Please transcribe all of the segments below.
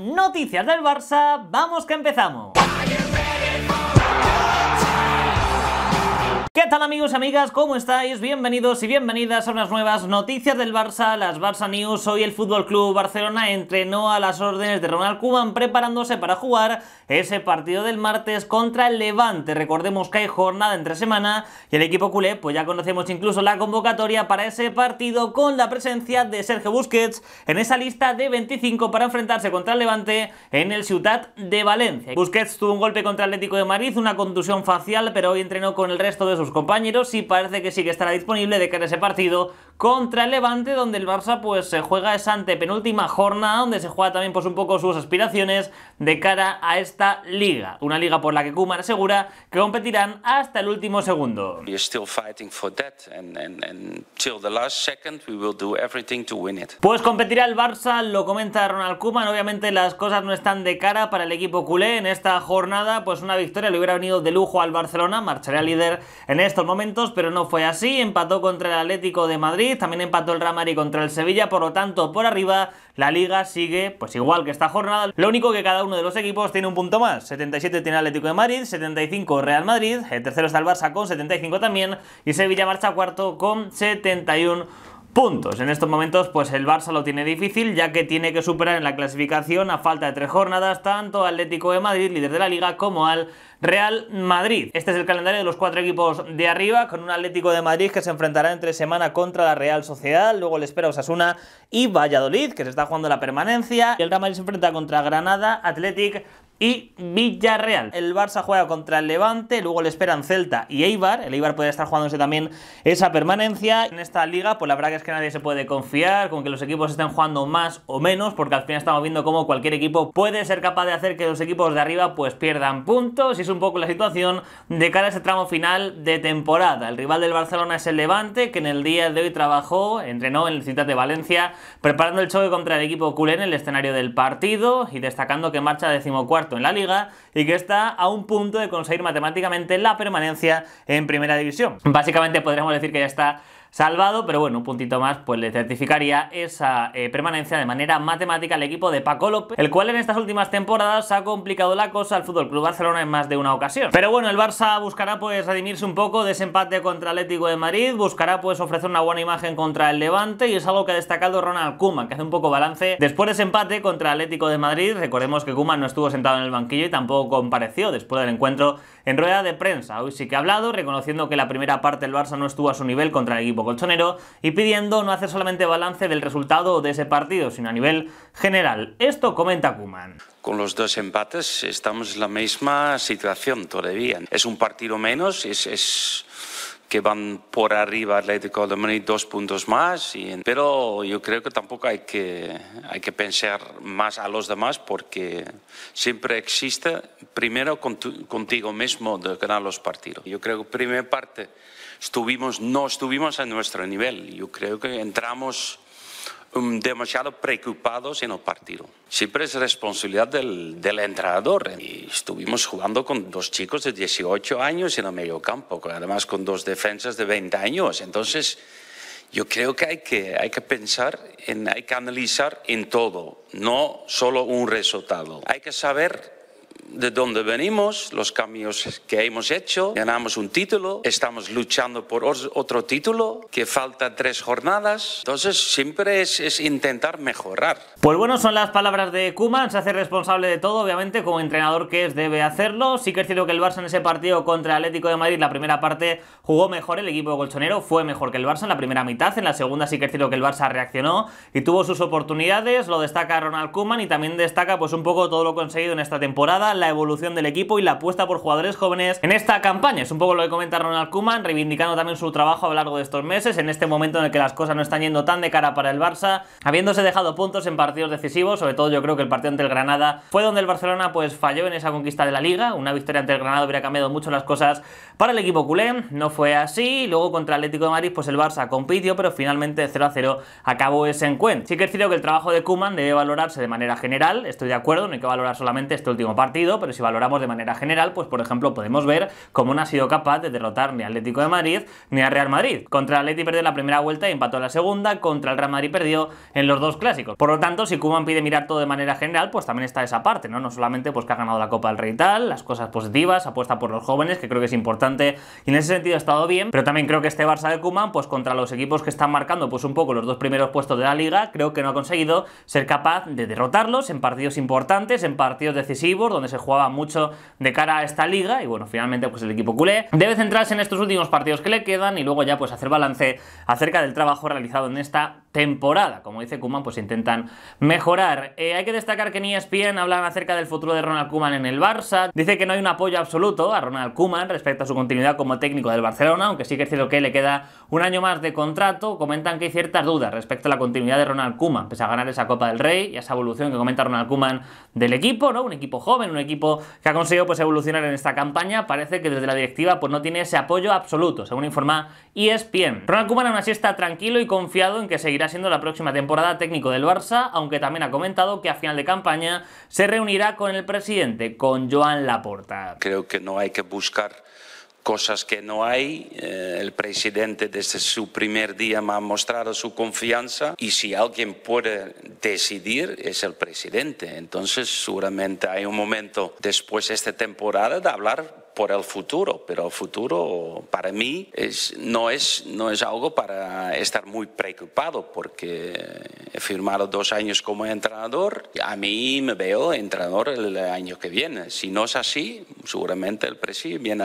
Noticias del Barça, vamos que empezamos. ¿Qué tal amigos, amigas? ¿Cómo estáis? Bienvenidos y bienvenidas a unas nuevas noticias del Barça, las Barça News. Hoy el Fútbol Club Barcelona entrenó a las órdenes de Ronald Koeman preparándose para jugar ese partido del martes contra el Levante. Recordemos que hay jornada entre semana y el equipo culé pues ya conocemos incluso la convocatoria para ese partido con la presencia de Sergio Busquets en esa lista de 25 para enfrentarse contra el Levante en el Ciutat de Valencia. Busquets tuvo un golpe contra el Atlético de Madrid, una contusión facial, pero hoy entrenó con el resto de sus compañeros y parece que sí que estará disponible de cara a ese partido contra el Levante, donde el Barça pues se juega esa antepenúltima jornada, donde se juega también pues un poco sus aspiraciones de cara a esta liga, una liga por la que Kumar asegura que competirán hasta el último segundo. Pues competirá el Barça, lo comenta Ronald Kuman, obviamente las cosas no están de cara para el equipo culé en esta jornada, pues una victoria le hubiera venido de lujo al Barcelona, marcharía líder en estos momentos, pero no fue así, empató contra el Atlético de Madrid también empató el Real Madrid contra el Sevilla, por lo tanto, por arriba la liga sigue pues igual que esta jornada, lo único que cada uno de los equipos tiene un punto más, 77 tiene Atlético de Madrid, 75 Real Madrid, el tercero está el Barça con 75 también y Sevilla marcha cuarto con 71 puntos. En estos momentos pues el Barça lo tiene difícil ya que tiene que superar en la clasificación a falta de tres jornadas tanto Atlético de Madrid, líder de la liga, como al Real Madrid. Este es el calendario de los cuatro equipos de arriba con un Atlético de Madrid que se enfrentará entre semana contra la Real Sociedad, luego le espera Osasuna y Valladolid que se está jugando la permanencia y el Real Madrid se enfrenta contra Granada, Athletic, y Villarreal. El Barça juega contra el Levante, luego le esperan Celta y Eibar. El Eibar puede estar jugándose también esa permanencia. En esta liga, pues la verdad es que nadie se puede confiar con que los equipos estén jugando más o menos, porque al final estamos viendo cómo cualquier equipo puede ser capaz de hacer que los equipos de arriba pues pierdan puntos. Y es un poco la situación de cara a ese tramo final de temporada. El rival del Barcelona es el Levante, que en el día de hoy trabajó, entrenó en el Ciudad de Valencia, preparando el choque contra el equipo culé en el escenario del partido y destacando que marcha decimocuarto en la liga y que está a un punto de conseguir matemáticamente la permanencia en primera división. Básicamente podríamos decir que ya está salvado, pero bueno, un puntito más pues le certificaría esa eh, permanencia de manera matemática al equipo de Paco López, el cual en estas últimas temporadas ha complicado la cosa al Fútbol Club Barcelona en más de una ocasión. Pero bueno, el Barça buscará pues redimirse un poco de ese empate contra el Atlético de Madrid, buscará pues ofrecer una buena imagen contra el Levante y es algo que ha destacado Ronald Kuman que hace un poco balance después de ese empate contra el Atlético de Madrid. Recordemos que Kuman no estuvo sentado en el banquillo y tampoco compareció después del encuentro en rueda de prensa, hoy sí que ha hablado, reconociendo que la primera parte el Barça no estuvo a su nivel contra el equipo colchonero y pidiendo no hacer solamente balance del resultado de ese partido, sino a nivel general. Esto comenta Kuman. Con los dos empates estamos en la misma situación todavía. Es un partido menos, es que van por arriba Atlético de Madrid dos puntos más, y, pero yo creo que tampoco hay que, hay que pensar más a los demás porque siempre existe primero contigo mismo de ganar los partidos. Yo creo que primera parte estuvimos, no estuvimos a nuestro nivel, yo creo que entramos Um, demasiado preocupados en el partido. Siempre es responsabilidad del, entrenador. Y estuvimos jugando con dos chicos de 18 años en el medio campo, además con dos defensas de 20 años. Entonces, yo creo que hay que, hay que pensar, en, hay que analizar en todo, no solo un resultado. Hay que saber de dónde venimos, los cambios que hemos hecho, ganamos un título, estamos luchando por otro título, que faltan tres jornadas, entonces siempre es, es, intentar mejorar. Pues bueno, son las palabras de Kuman, se hace responsable de todo, obviamente, como entrenador que es, debe hacerlo, sí que es cierto que el Barça en ese partido contra el Atlético de Madrid, la primera parte jugó mejor el equipo colchonero, fue mejor que el Barça en la primera mitad, en la segunda sí que es cierto que el Barça reaccionó y tuvo sus oportunidades, lo destaca Ronald Kuman y también destaca pues un poco todo lo conseguido en esta temporada, la evolución del equipo y la apuesta por jugadores jóvenes en esta campaña. Es un poco lo que comenta Ronald Kuman, reivindicando también su trabajo a lo largo de estos meses, en este momento en el que las cosas no están yendo tan de cara para el Barça, habiéndose dejado puntos en partidos decisivos, sobre todo yo creo que el partido ante el Granada fue donde el Barcelona pues falló en esa conquista de la Liga, una victoria ante el Granada hubiera cambiado mucho las cosas para el equipo culé, no fue así, luego contra el Atlético de Madrid pues el Barça compitió, pero finalmente 0 a 0 acabó ese encuentro. Sí que es cierto que el trabajo de Kuman debe valorarse de manera general, estoy de acuerdo, no hay que valorar solamente este último partido pero si valoramos de manera general, pues por ejemplo podemos ver cómo no ha sido capaz de derrotar ni a Atlético de Madrid ni a Real Madrid. Contra el perdió la primera vuelta y empató la segunda, contra el Real Madrid perdió en los dos clásicos. Por lo tanto, si Kuman pide mirar todo de manera general, pues también está esa parte, ¿no? No solamente pues que ha ganado la Copa del Rey y tal, las cosas positivas, apuesta por los jóvenes, que creo que es importante y en ese sentido ha estado bien, pero también creo que este Barça de Kuman, pues contra los equipos que están marcando pues un poco los dos primeros puestos de la liga, creo que no ha conseguido ser capaz de derrotarlos en partidos importantes, en partidos decisivos, donde se jugaba mucho de cara a esta liga y bueno, finalmente pues el equipo culé debe centrarse en estos últimos partidos que le quedan y luego ya pues hacer balance acerca del trabajo realizado en esta temporada. Como dice Kuman, pues intentan mejorar. Eh, hay que destacar que en ESPN hablan acerca del futuro de Ronald Kuman en el Barça. Dice que no hay un apoyo absoluto a Ronald Kuman respecto a su continuidad como técnico del Barcelona, aunque sí que es cierto que le queda un año más de contrato. Comentan que hay ciertas dudas respecto a la continuidad de Ronald Kuman, pese a ganar esa Copa del Rey y a esa evolución que comenta Ronald Kuman del equipo, ¿no? Un equipo joven, un equipo que ha conseguido pues evolucionar en esta campaña. Parece que desde la directiva pues no tiene ese apoyo absoluto, según informa ESPN. Ronald Kuman aún así está tranquilo y confiado en que seguirá seguirá siendo la próxima temporada técnico del Barça, aunque también ha comentado que a final de campaña se reunirá con el presidente, con Joan Laporta. Creo que no hay que buscar cosas que no hay. Eh, el presidente desde su primer día me ha mostrado su confianza y si alguien puede decidir es el presidente. Entonces seguramente hay un momento después de esta temporada de hablar por el futuro, pero el futuro para mí es, no, es, no es algo para estar muy preocupado porque he firmado dos años como entrenador, a mí me veo entrenador el año que viene. Si no es así, seguramente el presi viene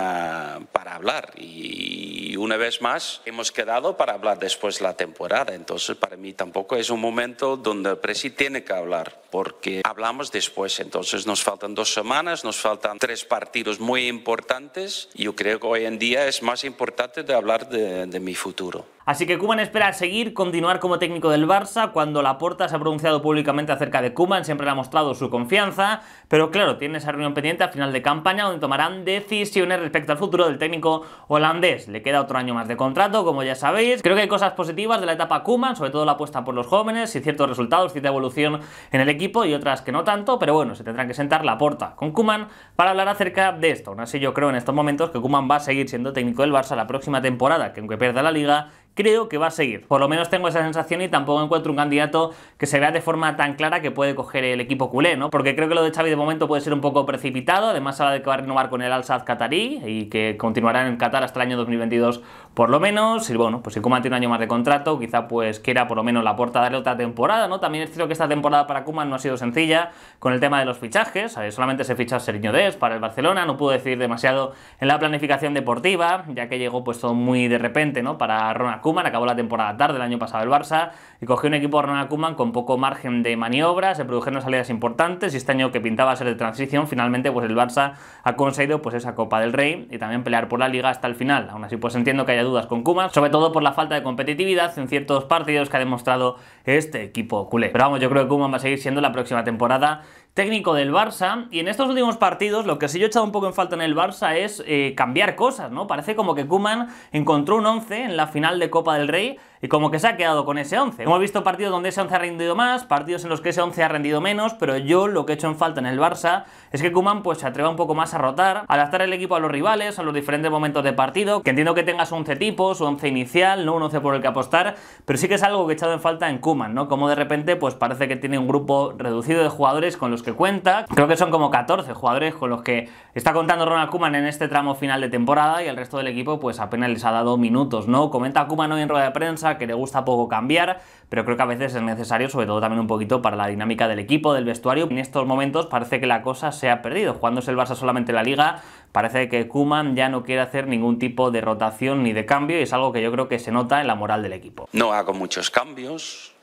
para hablar y y una vez más hemos quedado para hablar después de la temporada. Entonces, para mí tampoco es un momento donde el Presi tiene que hablar, porque hablamos después. Entonces, nos faltan dos semanas, nos faltan tres partidos muy importantes. Yo creo que hoy en día es más importante de hablar de mi futuro. Así que Kuman espera seguir, continuar como técnico del Barça. Cuando Laporta se ha pronunciado públicamente acerca de Kuman, siempre le ha mostrado su confianza. Pero claro, tiene esa reunión pendiente a final de campaña donde tomarán decisiones respecto al futuro del técnico holandés. Le queda otro año más de contrato, como ya sabéis. Creo que hay cosas positivas de la etapa Kuman, sobre todo la apuesta por los jóvenes y ciertos resultados, cierta evolución en el equipo y otras que no tanto. Pero bueno, se tendrán que sentar Laporta con Kuman para hablar acerca de esto. Aún así, yo creo en estos momentos que Kuman va a seguir siendo técnico del Barça la próxima temporada, que aunque pierda la liga, creo que va a seguir. Por lo menos tengo esa sensación y tampoco encuentro un candidato que se vea de forma tan clara que puede coger el equipo culé, ¿no? Porque creo que lo de Xavi de momento puede ser un poco precipitado, además habla de que va a renovar con el Al-Sadd qatarí y que continuará en Qatar hasta el año 2022 por lo menos, bueno, pues si Kuman tiene un año más de contrato, quizá pues quiera por lo menos la puerta darle otra temporada, ¿no? También es cierto que esta temporada para Kuman no ha sido sencilla con el tema de los fichajes, solamente se ficha Seriño Des para el Barcelona, no pudo decir demasiado en la planificación deportiva, ya que llegó pues todo muy de repente, ¿no? Para Ronald Kuman, acabó la temporada tarde el año pasado el Barça y cogió un equipo Ronald Kuman con poco margen de maniobra, se produjeron salidas importantes y este año que pintaba ser de transición, finalmente pues el Barça ha conseguido pues esa Copa del Rey y también pelear por la Liga hasta el final. Aún así pues entiendo que haya dudas con Kuman, sobre todo por la falta de competitividad en ciertos partidos que ha demostrado este equipo culé. Pero vamos, yo creo que Kuman va a seguir siendo la próxima temporada técnico del Barça. Y en estos últimos partidos, lo que sí yo he echado un poco en falta en el Barça es eh, cambiar cosas, ¿no? Parece como que Kuman encontró un 11 en la final de Copa del Rey y como que se ha quedado con ese 11. Hemos visto partidos donde ese 11 ha rendido más, partidos en los que ese 11 ha rendido menos, pero yo lo que he hecho en falta en el Barça es que Kuman pues se atreva un poco más a rotar, a adaptar el equipo a los rivales, a los diferentes momentos de partido, que entiendo que tengas 11 tipos, 11 inicial, no un 11 por el que apostar, pero sí que es algo que he echado en falta en Kuman, ¿no? Como de repente pues parece que tiene un grupo reducido de jugadores con los que cuenta. Creo que son como 14 jugadores con los que está contando Ronald Kuman en este tramo final de temporada y el resto del equipo pues apenas les ha dado minutos, ¿no? Comenta Kuman hoy en rueda de prensa que le gusta poco cambiar, pero creo que a veces es necesario, sobre todo también un poquito para la dinámica del equipo, del vestuario. En estos momentos parece que la cosa se ha perdido. es el Barça solamente la liga, parece que Kuman ya no quiere hacer ningún tipo de rotación ni de cambio y es algo que yo creo que se nota en la moral del equipo. No hago muchos cambios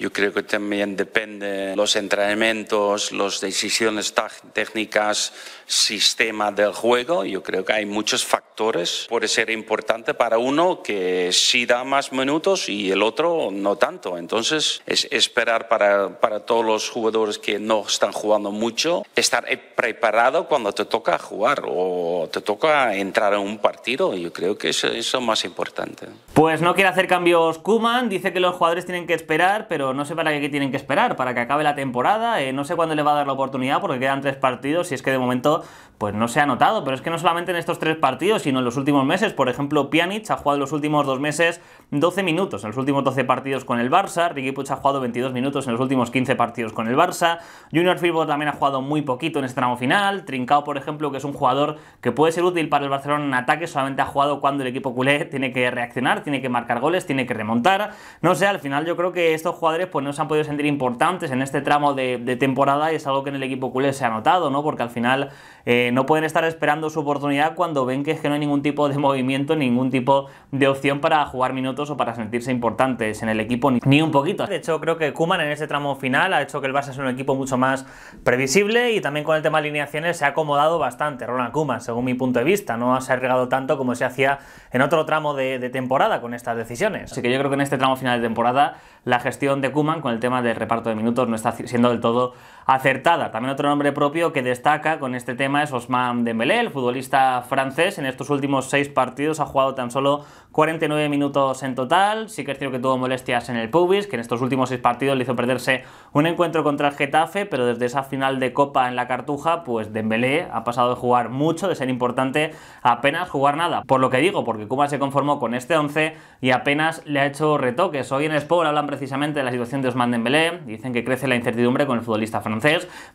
yo creo que también depende los entrenamientos, las decisiones técnicas, sistema del juego. Yo creo que hay muchos factores. Puede ser importante para uno que sí da más minutos y el otro no tanto. Entonces es esperar para, para todos los jugadores que no están jugando mucho, estar preparado cuando te toca jugar o te toca entrar en un partido. Yo creo que eso, eso es lo más importante. Pues no quiere hacer cambios Kuman, dice que los jugadores tienen que esperar, pero no sé para qué tienen que esperar, para que acabe la temporada, eh, no sé cuándo le va a dar la oportunidad porque quedan tres partidos y es que de momento pues no se ha notado, pero es que no solamente en estos tres partidos, sino en los últimos meses, por ejemplo, Pjanic ha jugado en los últimos dos meses 12 minutos, en los últimos 12 partidos con el Barça, Ricky ha jugado 22 minutos en los últimos 15 partidos con el Barça, Junior Firpo también ha jugado muy poquito en este tramo final, Trincao, por ejemplo, que es un jugador que puede ser útil para el Barcelona en ataque, solamente ha jugado cuando el equipo culé tiene que reaccionar, tiene que marcar goles, tiene que remontar, no sé, al final yo creo que estos jugadores pues no se han podido sentir importantes en este tramo de, temporada y es algo que en el equipo culé se ha notado, ¿no? Porque al final eh, no pueden estar esperando su oportunidad cuando ven que es que no hay ningún tipo de movimiento, ningún tipo de opción para jugar minutos o para sentirse importantes en el equipo, ni, un poquito. De hecho, creo que Kuman en este tramo final ha hecho que el Barça sea un equipo mucho más previsible y también con el tema de alineaciones se ha acomodado bastante Ronald Kuman, según mi punto de vista. No se ha regado tanto como se hacía en otro tramo de, de temporada con estas decisiones. Así que yo creo que en este tramo final de temporada la gestión de Kuman con el tema del reparto de minutos no está siendo del todo acertada. También otro nombre propio que destaca con este tema es Osman Dembélé, el futbolista francés. En estos últimos seis partidos ha jugado tan solo 49 minutos en total. Sí que es cierto que tuvo molestias en el pubis, que en estos últimos seis partidos le hizo perderse un encuentro contra el Getafe, pero desde esa final de Copa en la Cartuja, pues Dembélé ha pasado de jugar mucho, de ser importante, apenas jugar nada. Por lo que digo, porque cuba se conformó con este 11 y apenas le ha hecho retoques. Hoy en Sport hablan precisamente de la situación de Osman Dembélé, dicen que crece la incertidumbre con el futbolista francés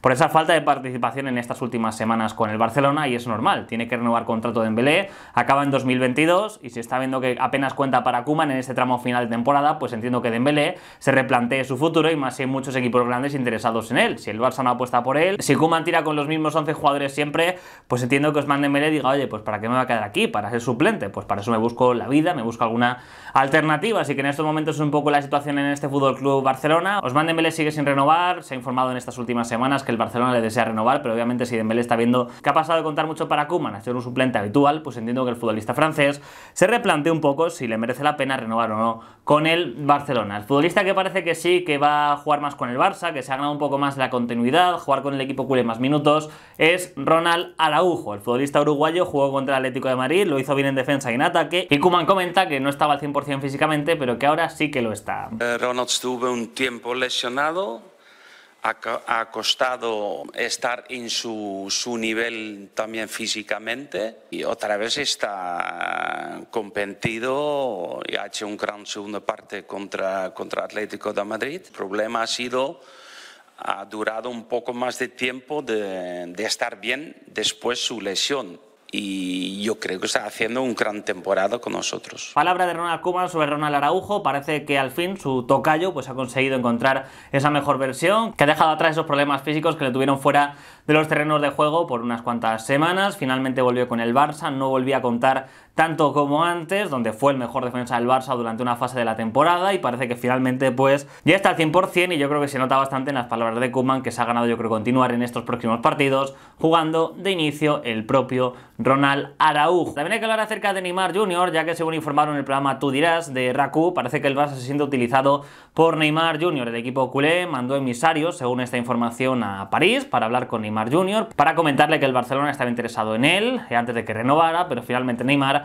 por esa falta de participación en estas últimas semanas con el Barcelona y es normal, tiene que renovar contrato de Dembélé, acaba en 2022 y se está viendo que apenas cuenta para Kuman en este tramo final de temporada, pues entiendo que Dembélé se replantee su futuro y más si hay muchos equipos grandes interesados en él. Si el Barça no apuesta por él, si Kuman tira con los mismos 11 jugadores siempre, pues entiendo que Osman Dembélé diga, "Oye, pues para qué me va a quedar aquí para ser suplente, pues para eso me busco la vida, me busco alguna alternativa." Así que en estos momentos es un poco la situación en este Fútbol Club Barcelona. Osman Dembélé sigue sin renovar, se ha informado en estas últimas semanas que el Barcelona le desea renovar, pero obviamente si Dembélé está viendo que ha pasado de contar mucho para Kuman a ser un suplente habitual, pues entiendo que el futbolista francés se replantea un poco si le merece la pena renovar o no con el Barcelona. El futbolista que parece que sí, que va a jugar más con el Barça, que se ha ganado un poco más la continuidad, jugar con el equipo culé más minutos, es Ronald Araujo. El futbolista uruguayo jugó contra el Atlético de Madrid, lo hizo bien en defensa y en ataque, y Kuman comenta que no estaba al 100% físicamente, pero que ahora sí que lo está. Eh, Ronald estuvo un tiempo lesionado ha, costado estar en su, nivel también físicamente y otra vez está competido y ha hecho un gran segundo parte contra, contra Atlético de Madrid. El problema ha sido, ha durado un poco más de tiempo de, de estar bien después su lesión y yo creo que está haciendo un gran temporada con nosotros. Palabra de Ronald Koeman sobre Ronald Araujo, parece que al fin su tocayo pues ha conseguido encontrar esa mejor versión, que ha dejado atrás esos problemas físicos que le tuvieron fuera de los terrenos de juego por unas cuantas semanas, finalmente volvió con el Barça, no volvía a contar tanto como antes, donde fue el mejor defensa del Barça durante una fase de la temporada y parece que finalmente pues ya está al 100% y yo creo que se nota bastante en las palabras de Kuman que se ha ganado yo creo continuar en estos próximos partidos jugando de inicio el propio Ronald Araújo. También hay que hablar acerca de Neymar Jr. ya que según informaron en el programa Tú dirás de Raku parece que el Barça se siente utilizado por Neymar Jr. El equipo culé mandó emisarios según esta información a París para hablar con Neymar Jr. para comentarle que el Barcelona estaba interesado en él antes de que renovara pero finalmente Neymar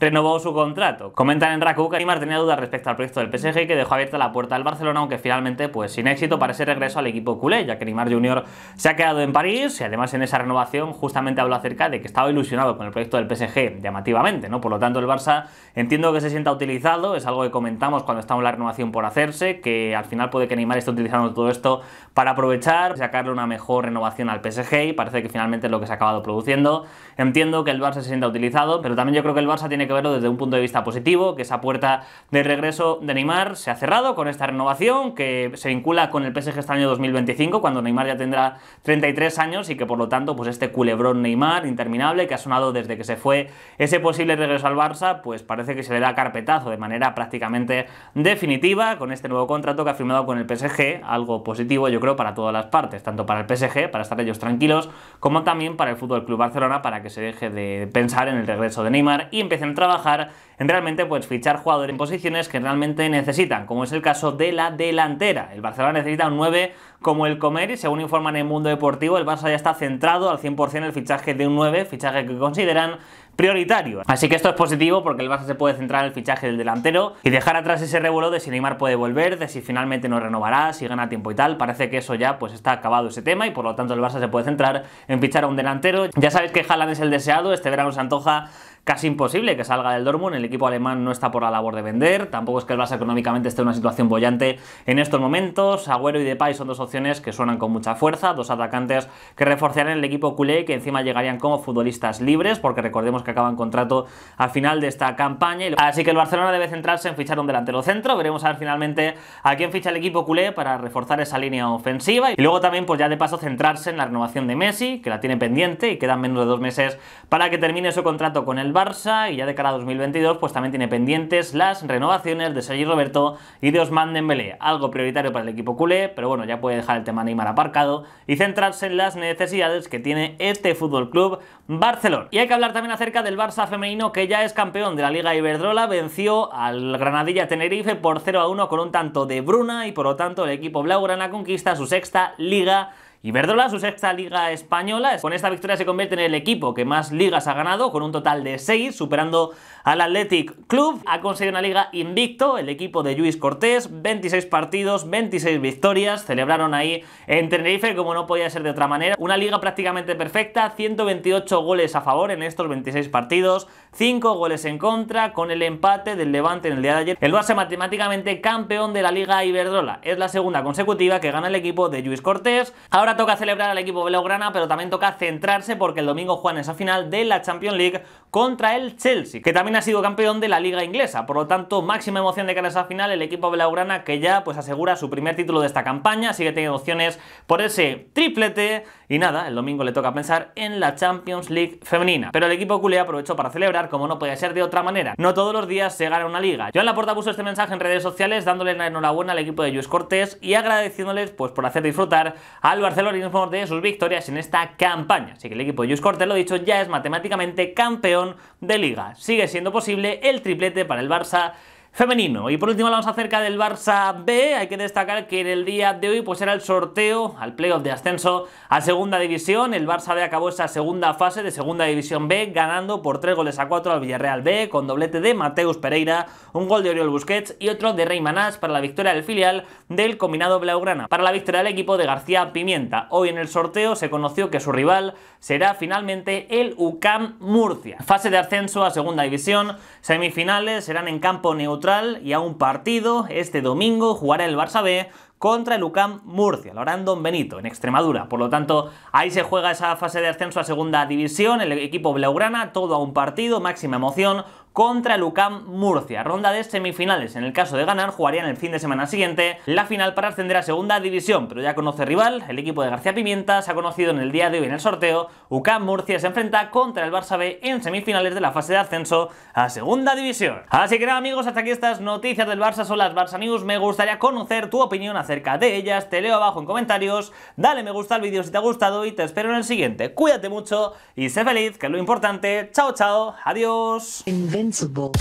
renovó su contrato. Comentan en Raku que Neymar tenía dudas respecto al proyecto del PSG que dejó abierta la puerta al Barcelona, aunque finalmente, pues sin éxito para ese regreso al equipo culé, ya que Neymar Jr. se ha quedado en París y además en esa renovación justamente habló acerca de que estaba ilusionado con el proyecto del PSG, llamativamente, ¿no? Por lo tanto, el Barça entiendo que se sienta utilizado, es algo que comentamos cuando estaba en la renovación por hacerse, que al final puede que Neymar esté utilizando todo esto para aprovechar, sacarle una mejor renovación al PSG y parece que finalmente es lo que se ha acabado produciendo. Entiendo que el Barça se sienta utilizado, pero también yo creo que el Barça tiene que verlo desde un punto de vista positivo, que esa puerta de regreso de Neymar se ha cerrado con esta renovación, que se vincula con el PSG este año 2025, cuando Neymar ya tendrá 33 años y que por lo tanto, pues este culebrón Neymar interminable que ha sonado desde que se fue ese posible regreso al Barça, pues parece que se le da carpetazo de manera prácticamente definitiva con este nuevo contrato que ha firmado con el PSG, algo positivo yo creo para todas las partes, tanto para el PSG, para estar ellos tranquilos, como también para el Fútbol Club Barcelona, para que se deje de pensar en el regreso de Neymar y empiecen trabajar en realmente pues, fichar jugadores en posiciones que realmente necesitan, como es el caso de la delantera. El Barcelona necesita un 9 como el Comer y según informan en Mundo Deportivo, el Barça ya está centrado al 100% en el fichaje de un 9, fichaje que consideran prioritario. Así que esto es positivo porque el Barça se puede centrar en el fichaje del delantero y dejar atrás ese revuelo de si Neymar puede volver, de si finalmente no renovará, si gana tiempo y tal. Parece que eso ya pues está acabado ese tema y por lo tanto el Barça se puede centrar en fichar a un delantero. Ya sabéis que Haaland es el deseado, este verano se antoja casi imposible que salga del Dortmund, el equipo alemán no está por la labor de vender, tampoco es que el Barça económicamente esté en una situación bollante en estos momentos, Agüero y Depay son dos opciones que suenan con mucha fuerza, dos atacantes que reforzarán el equipo culé que encima llegarían como futbolistas libres, porque recordemos que acaba acaban contrato al final de esta campaña. Así que el Barcelona debe centrarse en fichar un delantero centro. Veremos a ver finalmente a quién ficha el equipo culé para reforzar esa línea ofensiva. Y luego también, pues ya de paso, centrarse en la renovación de Messi, que la tiene pendiente y quedan menos de dos meses para que termine su contrato con el Barça. Y ya de cara a 2022, pues también tiene pendientes las renovaciones de Sergi Roberto y de Osman Dembélé. Algo prioritario para el equipo culé, pero bueno, ya puede dejar el tema Neymar aparcado y centrarse en las necesidades que tiene este Fútbol Club Barcelona. Y hay que hablar también acerca del Barça femenino que ya es campeón de la Liga Iberdrola, venció al Granadilla Tenerife por 0 a 1 con un tanto de Bruna y por lo tanto el equipo blaugrana conquista su sexta Liga Iberdrola, su sexta liga española. Con esta victoria se convierte en el equipo que más ligas ha ganado, con un total de 6, superando al Athletic Club. Ha conseguido una liga invicto el equipo de Luis Cortés, 26 partidos, 26 victorias, celebraron ahí en Tenerife como no podía ser de otra manera. Una liga prácticamente perfecta, 128 goles a favor en estos 26 partidos, 5 goles en contra con el empate del Levante en el día de ayer. El Barça matemáticamente campeón de la liga Iberdrola. Es la segunda consecutiva que gana el equipo de Luis Cortés. Ahora toca celebrar al equipo Belograna, pero también toca centrarse porque el domingo es a final de la Champions League contra el Chelsea, que también ha sido campeón de la liga inglesa. Por lo tanto, máxima emoción de cara a esa final, el equipo blaugrana que ya pues asegura su primer título de esta campaña, sigue teniendo opciones por ese triplete y nada, el domingo le toca pensar en la Champions League femenina. Pero el equipo culé aprovechó para celebrar como no puede ser de otra manera. No todos los días se gana una liga. Joan Laporta puso este mensaje en redes sociales dándole la enhorabuena al equipo de Luis Cortés y agradeciéndoles pues por hacer disfrutar al barcelonismo de sus victorias en esta campaña. Así que el equipo de Luis Cortés, lo dicho, ya es matemáticamente campeón de liga. Sigue siendo posible el triplete para el Barça femenino. Y por último hablamos acerca del Barça B, hay que destacar que en el día de hoy pues era el sorteo al playoff de ascenso a segunda división, el Barça B acabó esa segunda fase de segunda división B ganando por 3 goles a cuatro al Villarreal B con doblete de Mateus Pereira, un gol de Oriol Busquets y otro de Rey Manás para la victoria del filial del combinado Blaugrana, para la victoria del equipo de García Pimienta. Hoy en el sorteo se conoció que su rival será finalmente el UCAM Murcia. Fase de ascenso a segunda división, semifinales serán en campo neutral y a un partido, este domingo jugará el Barça B contra el UCAM Murcia, Don Benito, en Extremadura. Por lo tanto, ahí se juega esa fase de ascenso a segunda división, el equipo Blaugrana, todo a un partido, máxima emoción, contra el UCAM Murcia. Ronda de semifinales. En el caso de ganar, jugarían el fin de semana siguiente la final para ascender a segunda división. Pero ya conoce rival, el equipo de García Pimienta se ha conocido en el día de hoy en el sorteo. UCAM Murcia se enfrenta contra el Barça B en semifinales de la fase de ascenso a segunda división. Así que nada amigos, hasta aquí estas noticias del Barça son las Barça News. Me gustaría conocer tu opinión acerca de ellas. Te leo abajo en comentarios. Dale me gusta al vídeo si te ha gustado y te espero en el siguiente. Cuídate mucho y sé feliz, que es lo importante. Chao, chao. Adiós. invincible.